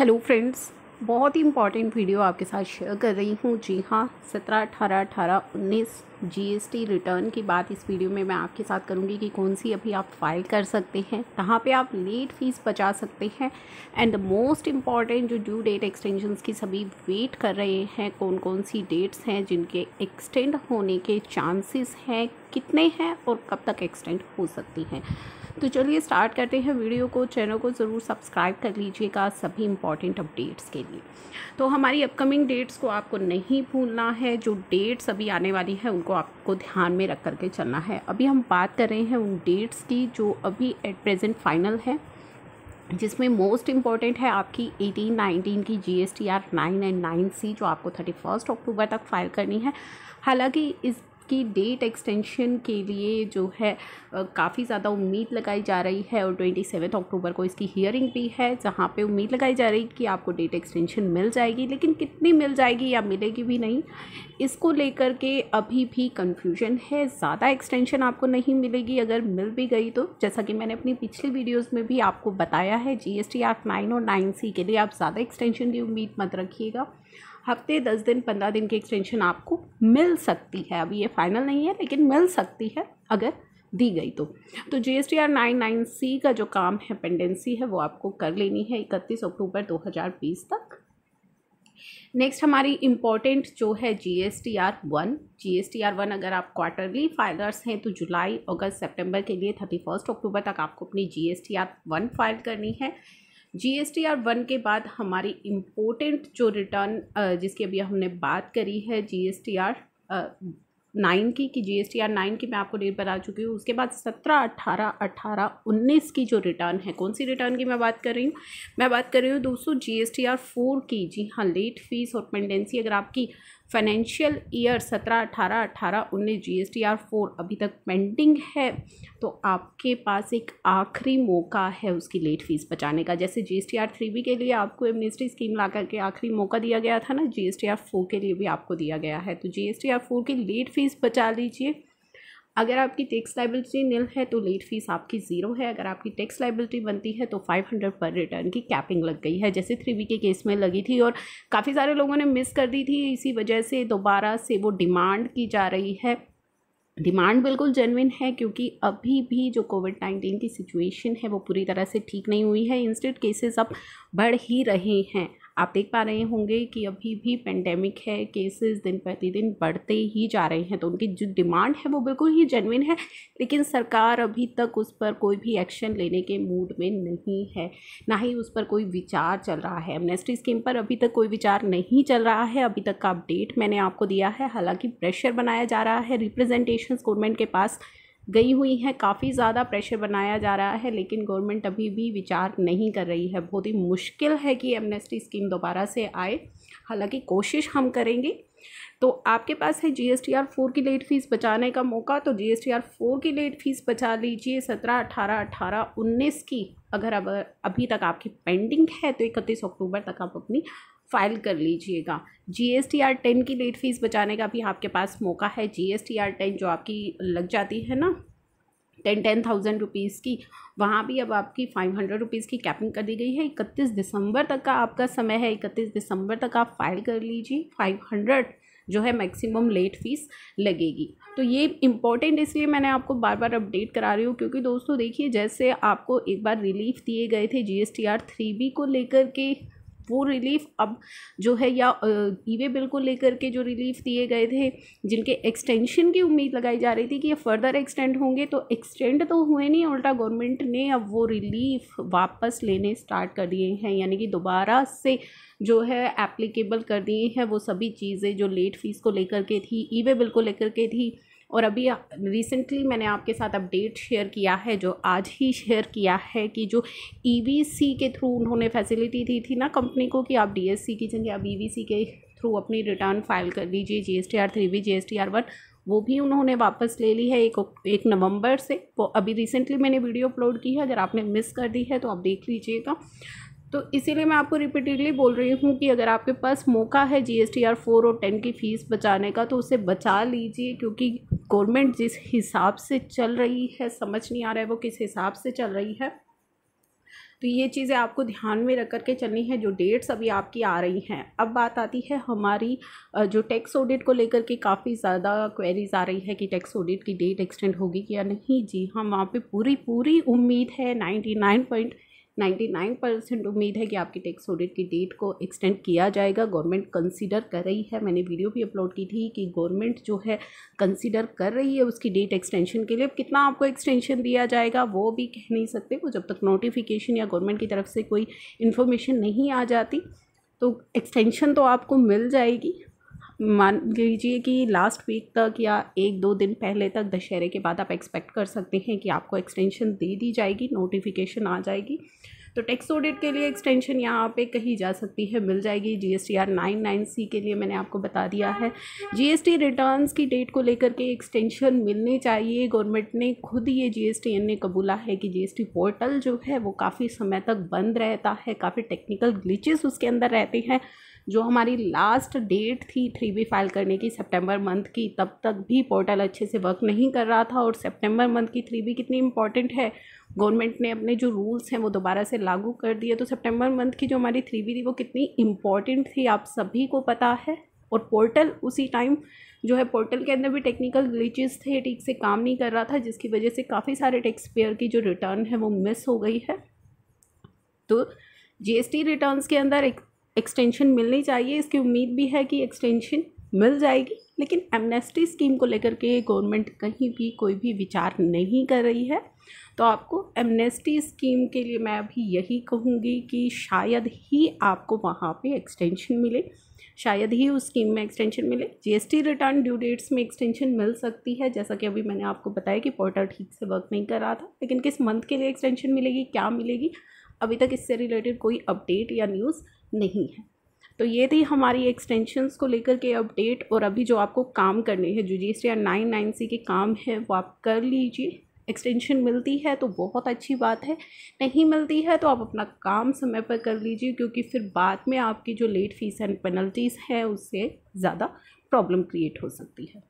hello friends बहुत ही important video आपके साथ शेयर कर रही हूँ जी हाँ सत्रह अठारह अठारह उन्नीस जीएसटी रिटर्न की बात इस वीडियो में मैं आपके साथ करूँगी कि कौन सी अभी आप फाइल कर सकते हैं कहाँ पे आप लेट फीस बचा सकते हैं एंड द मोस्ट इम्पॉर्टेंट जो ड्यू डेट एक्सटेंशन की सभी वेट कर रहे हैं कौन कौन सी डेट्स हैं जिनके एक्सटेंड होने के चांसेस हैं कितने हैं और कब तक एक्सटेंड हो सकती हैं तो चलिए स्टार्ट करते हैं वीडियो को चैनल को ज़रूर सब्सक्राइब कर लीजिएगा सभी इंपॉर्टेंट अपडेट्स के लिए तो हमारी अपकमिंग डेट्स को आपको नहीं भूलना है जो डेट्स अभी आने वाली हैं उनको आपको ध्यान में रख करके चलना है अभी हम बात कर रहे हैं उन डेट्स की जो अभी एट प्रेजेंट फाइनल है जिसमें मोस्ट इम्पॉर्टेंट है आपकी 18, 19 की G S T R nine and nine C जो आपको थर्टी फर्स्ट अक्टूबर तक फाइल करनी है हालांकि इस इसकी डेट एक्सटेंशन के लिए जो है काफ़ी ज़्यादा उम्मीद लगाई जा रही है और ट्वेंटी सेवन अक्टूबर को इसकी हियरिंग भी है जहाँ पर उम्मीद लगाई जा रही कि आपको डेट एक्सटेंशन मिल जाएगी लेकिन कितनी मिल जाएगी या मिलेगी भी नहीं इसको लेकर के अभी भी कन्फ्यूजन है ज़्यादा एक्सटेंशन आपको नहीं मिलेगी अगर मिल भी गई तो जैसा कि मैंने अपनी पिछली वीडियोज़ में भी आपको बताया है टी एक्ट नाइन और नाइन सी के लिए आप ज़्यादा एक्सटेंशन की उम्मीद मत रखिएगा हफ्ते दस दिन पंद्रह दिन की एक्सटेंशन आपको मिल सकती है अभी ये फाइनल नहीं है लेकिन मिल सकती है अगर दी गई तो तो G S T R nine nine C का जो काम है पेंडेंसी है वो आपको कर लेनी है इकतीस अक्टूबर दो हज़ार बीस तक नेक्स्ट हमारी इम्पॉर्टेंट जो है G S T R one G S T R one अगर आप क्वार्टरली फाइलर्स हैं तो जुलाई अगस्त सितंबर के लिए थर्टी फर्स्ट अक्टूबर तक आपको अपनी G S T R one file करनी है जी आर वन के बाद हमारी इम्पोर्टेंट जो रिटर्न जिसकी अभी हमने बात करी है G S T R nine की कि G S T R nine की मैं आपको डेट बता चुकी हूँ उसके बाद सत्रह अट्ठारह अट्ठारह उन्नीस की जो रिटर्न है कौन सी रिटर्न की मैं बात कर रही हूँ मैं बात कर रही हूँ दोस्तों G S T R four की जी हाँ लेट फीस और पेंडेंसी अगर आपकी फाइनेंशियल ईयर सत्रह अठारह अठारह उन्नीस G S T R four अभी तक पेंडिंग है तो आपके पास एक आखिरी मौका है उसकी लेट फीस बचाने का जैसे G S T R three B के लिए आपको एमनेस्टी स्कीम ला करके आखिरी मौका दिया गया था ना G S T R four के लिए भी आपको दिया गया है तो G S T R four की लेट फीस बचा लीजिए अगर आपकी टैक्स लाइबिलिटी नील है तो लेट फीस आपकी ज़ीरो है अगर आपकी टैक्स लाइबिलिटी बनती है तो फाइव हंड्रेड पर रिटर्न की कैपिंग लग गई है जैसे थ्री वी के केस में लगी थी और काफ़ी सारे लोगों ने मिस कर दी थी इसी वजह से दोबारा से वो डिमांड की जा रही है डिमांड बिल्कुल जेनविन है क्योंकि अभी भी जो कोविड नाइन्टीन की सिचुएशन है वो पूरी तरह से ठीक नहीं हुई है इंस्टेंट केसेस अब बढ़ ही रहे हैं आप देख पा रहे होंगे कि अभी भी पेंडेमिक है केसेस दिन प्रतिदिन बढ़ते ही जा रहे हैं तो उनकी जो डिमांड है वो बिल्कुल ही जेनविन है लेकिन सरकार अभी तक उस पर कोई भी एक्शन लेने के मूड में नहीं है ना ही उस पर कोई विचार चल रहा है एमनेस्टी स्कीम पर अभी तक कोई विचार नहीं चल रहा है अभी तक का अपडेट मैंने आपको दिया है हालांकि प्रेशर बनाया जा रहा है रिप्रेजेंटेशन गवर्नमेंट के पास गई हुई हैं काफ़ी ज़्यादा प्रेशर बनाया जा रहा है लेकिन गवर्नमेंट अभी भी विचार नहीं कर रही है बहुत ही मुश्किल है कि एमनेस्टी स्कीम दोबारा से आए हालांकि कोशिश हम करेंगे तो आपके पास है G S T R four की लेट फीस बचाने का मौका तो G S T R four की लेट फीस बचा लीजिए सत्रह अठारह अठारह उन्नीस की अगर अब अभी तक आपकी पेंडिंग है तो इकतीस अक्टूबर तक आप अपनी फाइल कर लीजिएगा G S T R ten की लेट फीस बचाने का भी आपके पास मौका है G S T R ten जो आपकी लग जाती है ना टेन टेन थाउजेंड रुपीज़ की वहाँ भी अब आपकी फाइव हंड्रेड रुपीज़ की कैपिंग कर दी गई है इकतीस दिसंबर तक का आपका समय है इकतीस दिसंबर तक आप फाइल कर लीजिए फाइव हंड्रेड जो है मैक्सिमम लेट फीस लगेगी तो ये इम्पॉर्टेंट इसलिए मैंने आपको बार बार अपडेट करा रही हूँ क्योंकि दोस्तों देखिए जैसे आपको एक बार रिलीफ दिए गए थे G S T R three B को लेकर के वो रिलीफ अब जो है या ई वे बिल को लेकर के जो रिलीफ दिए गए थे जिनके एक्सटेंशन की उम्मीद लगाई जा रही थी कि ये फर्दर एक्सटेंड होंगे तो एक्सटेंड तो हुए नहीं उल्टा गवर्नमेंट ने अब वो रिलीफ वापस लेने स्टार्ट कर दिए हैं यानी कि दोबारा से जो है एप्लीकेबल कर दिए हैं वो सभी चीज़ें जो लेट फीस को लेकर के थी ई वे बिल को लेकर के थी और अभी रिसेंटली मैंने आपके साथ अपडेट शेयर किया है जो आज ही शेयर किया है कि जो ई e के थ्रू उन्होंने फैसिलिटी दी थी ना कंपनी को कि आप डी की जगह आप ई e के थ्रू अपनी रिटर्न फाइल कर लीजिए G S T R three B G S T R one वो भी उन्होंने वापस ले ली है एक एक नवंबर से वो अभी रिसेंटली मैंने वीडियो अपलोड की है अगर आपने मिस कर दी है तो आप देख लीजिएगा तो इसीलिए मैं आपको रिपीटेडली बोल रही हूँ कि अगर आपके पास मौका है G S T R four और टेन की फ़ीस बचाने का तो उसे बचा लीजिए क्योंकि गवर्नमेंट जिस हिसाब से चल रही है समझ नहीं आ रहा है वो किस हिसाब से चल रही है तो ये चीज़ें आपको ध्यान में रख कर के चलनी है जो डेट्स अभी आपकी आ रही हैं अब बात आती है हमारी जो टैक्स ऑडिट को लेकर के काफ़ी ज़्यादा क्वेरीज आ रही है कि टैक्स ऑडिट की डेट एक्सटेंड होगी या नहीं जी हाँ वहाँ पे पूरी पूरी उम्मीद है नाइन्टी नाइन पॉइंट 99 परसेंट उम्मीद है कि आपकी टैक्स ऑडिट की डेट को एक्सटेंड किया जाएगा गवर्नमेंट कंसीडर कर रही है मैंने वीडियो भी अपलोड की थी कि गवर्नमेंट जो है कंसीडर कर रही है उसकी डेट एक्सटेंशन के लिए अब कितना आपको एक्सटेंशन दिया जाएगा वो भी कह नहीं सकते वो जब तक नोटिफिकेशन या गवर्नमेंट की तरफ से कोई इन्फॉर्मेशन नहीं आ जाती तो एक्सटेंशन तो आपको मिल जाएगी मान लीजिए कि लास्ट वीक तक या एक दो दिन पहले तक दशहरे के बाद आप एक्सपेक्ट कर सकते हैं कि आपको एक्सटेंशन दे दी जाएगी नोटिफिकेशन आ जाएगी तो टैक्स ऑडिट के लिए एक्सटेंशन यहाँ पे कही जा सकती है मिल जाएगी G S T R nine nine C के लिए मैंने आपको बता दिया है जी एस टी रिटर्न्स की डेट को लेकर के एक्सटेंशन मिलने चाहिए गवर्नमेंट ने खुद ये जी एस टी एन ने कबूला है कि जी एस टी पोर्टल जो है वो काफ़ी समय तक बंद रहता है काफ़ी टेक्निकल ग्लिचेस उसके अंदर रहते हैं जो हमारी लास्ट डेट थी थ्री बी फाइल करने की सितंबर मंथ की तब तक भी पोर्टल अच्छे से वर्क नहीं कर रहा था और सितंबर मंथ की थ्री बी कितनी इंपॉर्टेंट है गवर्नमेंट ने अपने जो रूल्स हैं वो दोबारा से लागू कर दिए तो सितंबर मंथ की जो हमारी थ्री बी थी वो कितनी इम्पॉर्टेंट थी आप सभी को पता है और पोर्टल उसी टाइम जो है पोर्टल के अंदर भी टेक्निकल ग्लिचेस थे ठीक से काम नहीं कर रहा था जिसकी वजह से काफ़ी सारे टैक्स पेयर की जो रिटर्न है वो मिस हो गई है तो जीएसटी रिटर्न्स के अंदर एक एक्सटेंशन मिलनी चाहिए इसकी उम्मीद भी है कि एक्सटेंशन मिल जाएगी लेकिन एमनेस्टी स्कीम को लेकर के गवर्नमेंट कहीं भी कोई भी विचार नहीं कर रही है तो आपको एमनेस्टी स्कीम के लिए मैं अभी यही कहूँगी कि शायद ही आपको वहाँ पे एक्सटेंशन मिले शायद ही उस स्कीम में एक्सटेंशन मिले जीएसटी रिटर्न ड्यू डेट्स में एक्सटेंशन मिल सकती है जैसा कि अभी मैंने आपको बताया कि पोर्टल ठीक से वर्क नहीं कर रहा था लेकिन किस मंथ के लिए एक्सटेंशन मिलेगी क्या मिलेगी अभी तक इससे रिलेटेड कोई अपडेट या न्यूज़ नहीं है तो ये थी हमारी एक्सटेंशंस को लेकर के अपडेट और अभी जो आपको काम करने हैं जो G S T R nine nine C के काम है वो आप कर लीजिए एक्सटेंशन मिलती है तो बहुत अच्छी बात है नहीं मिलती है तो आप अपना काम समय पर कर लीजिए क्योंकि फिर बाद में आपकी जो लेट फीस एंड पेनल्टीज़ हैं उससे ज़्यादा प्रॉब्लम क्रिएट हो सकती है